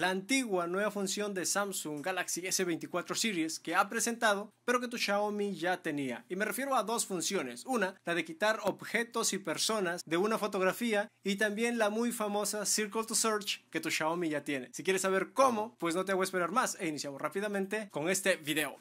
la antigua nueva función de Samsung Galaxy S24 Series que ha presentado, pero que tu Xiaomi ya tenía. Y me refiero a dos funciones. Una, la de quitar objetos y personas de una fotografía y también la muy famosa Circle to Search que tu Xiaomi ya tiene. Si quieres saber cómo, pues no te voy a esperar más e iniciamos rápidamente con este video.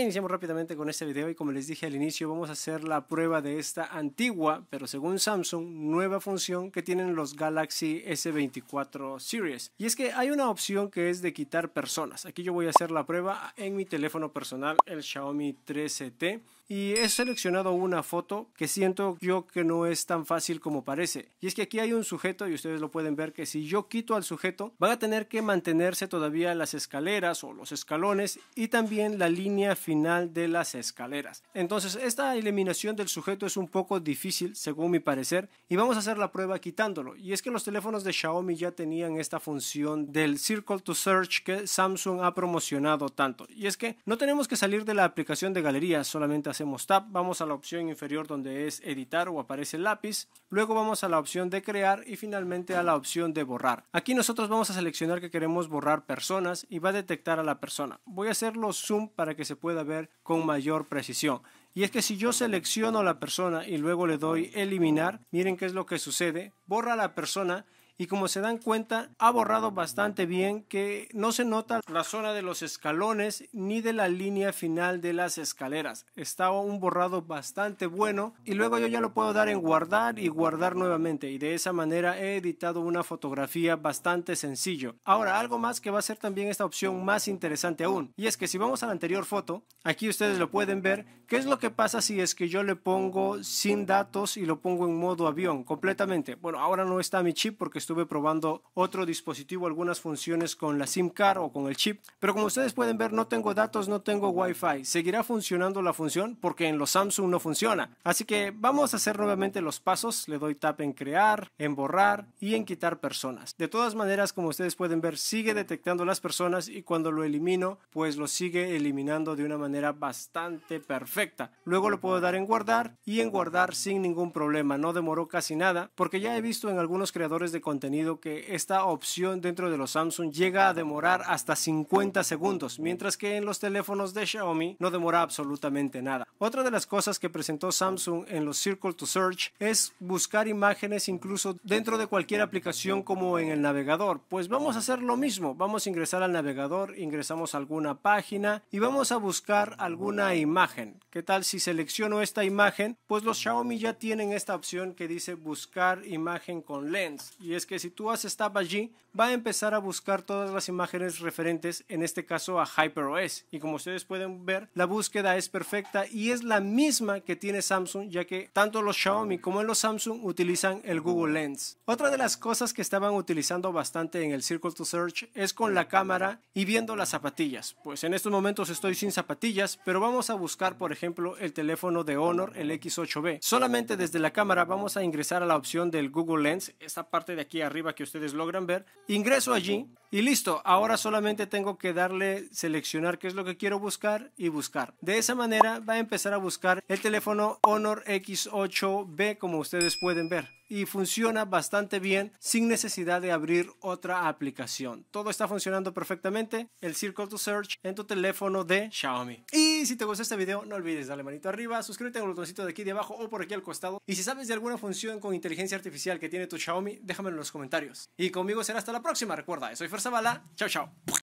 iniciamos rápidamente con este video y como les dije al inicio vamos a hacer la prueba de esta antigua, pero según Samsung, nueva función que tienen los Galaxy S24 Series. Y es que hay una opción que es de quitar personas. Aquí yo voy a hacer la prueba en mi teléfono personal, el Xiaomi 13T. Y he seleccionado una foto que siento yo que no es tan fácil como parece. Y es que aquí hay un sujeto y ustedes lo pueden ver que si yo quito al sujeto van a tener que mantenerse todavía las escaleras o los escalones y también la línea final de las escaleras. Entonces, esta eliminación del sujeto es un poco difícil, según mi parecer, y vamos a hacer la prueba quitándolo. Y es que los teléfonos de Xiaomi ya tenían esta función del Circle to Search que Samsung ha promocionado tanto. Y es que no tenemos que salir de la aplicación de galería, solamente hacemos tap, vamos a la opción inferior donde es editar o aparece el lápiz, luego vamos a la opción de crear y finalmente a la opción de borrar. Aquí nosotros vamos a seleccionar que queremos borrar personas y va a detectar a la persona. Voy a hacerlo zoom para que se pueda ver con mayor precisión. Y es que si yo selecciono la persona y luego le doy eliminar, miren qué es lo que sucede, borra la persona y como se dan cuenta ha borrado bastante bien que no se nota la zona de los escalones ni de la línea final de las escaleras. Estaba un borrado bastante bueno y luego yo ya lo puedo dar en guardar y guardar nuevamente y de esa manera he editado una fotografía bastante sencillo. Ahora algo más que va a ser también esta opción más interesante aún y es que si vamos a la anterior foto, aquí ustedes lo pueden ver, qué es lo que pasa si es que yo le pongo sin datos y lo pongo en modo avión completamente. Bueno, ahora no está mi chip porque estuve probando otro dispositivo, algunas funciones con la SIM card o con el chip. Pero como ustedes pueden ver, no tengo datos, no tengo wifi ¿Seguirá funcionando la función? Porque en los Samsung no funciona. Así que vamos a hacer nuevamente los pasos. Le doy tap en crear, en borrar y en quitar personas. De todas maneras, como ustedes pueden ver, sigue detectando las personas y cuando lo elimino, pues lo sigue eliminando de una manera bastante perfecta. Luego lo puedo dar en guardar y en guardar sin ningún problema. No demoró casi nada porque ya he visto en algunos creadores de contenido que esta opción dentro de los Samsung llega a demorar hasta 50 segundos, mientras que en los teléfonos de Xiaomi no demora absolutamente nada. Otra de las cosas que presentó Samsung en los Circle to Search es buscar imágenes incluso dentro de cualquier aplicación como en el navegador. Pues vamos a hacer lo mismo, vamos a ingresar al navegador, ingresamos a alguna página y vamos a buscar alguna imagen. ¿Qué tal si selecciono esta imagen? Pues los Xiaomi ya tienen esta opción que dice buscar imagen con lens y es que si tú haces tab allí, va a empezar a buscar todas las imágenes referentes, en este caso a HyperOS. Y como ustedes pueden ver, la búsqueda es perfecta y es la misma que tiene Samsung, ya que tanto los Xiaomi como los Samsung utilizan el Google Lens. Otra de las cosas que estaban utilizando bastante en el Circle to Search es con la cámara y viendo las zapatillas. Pues en estos momentos estoy sin zapatillas, pero vamos a buscar, por ejemplo, el teléfono de Honor, el X8B. Solamente desde la cámara vamos a ingresar a la opción del Google Lens, esta parte de aquí arriba que ustedes logran ver. Ingreso allí y listo, ahora solamente tengo que darle seleccionar qué es lo que quiero buscar y buscar. De esa manera va a empezar a buscar el teléfono Honor X8B como ustedes pueden ver y funciona bastante bien sin necesidad de abrir otra aplicación. Todo está funcionando perfectamente, el Circle to Search en tu teléfono de Xiaomi. Y si te gustó este video, no olvides darle manito arriba, suscríbete al botoncito de aquí de abajo o por aquí al costado. Y si sabes de alguna función con inteligencia artificial que tiene tu Xiaomi, déjamelo en los comentarios. Y conmigo será hasta la próxima. Recuerda, soy Fuerza Bala. Chao, chao.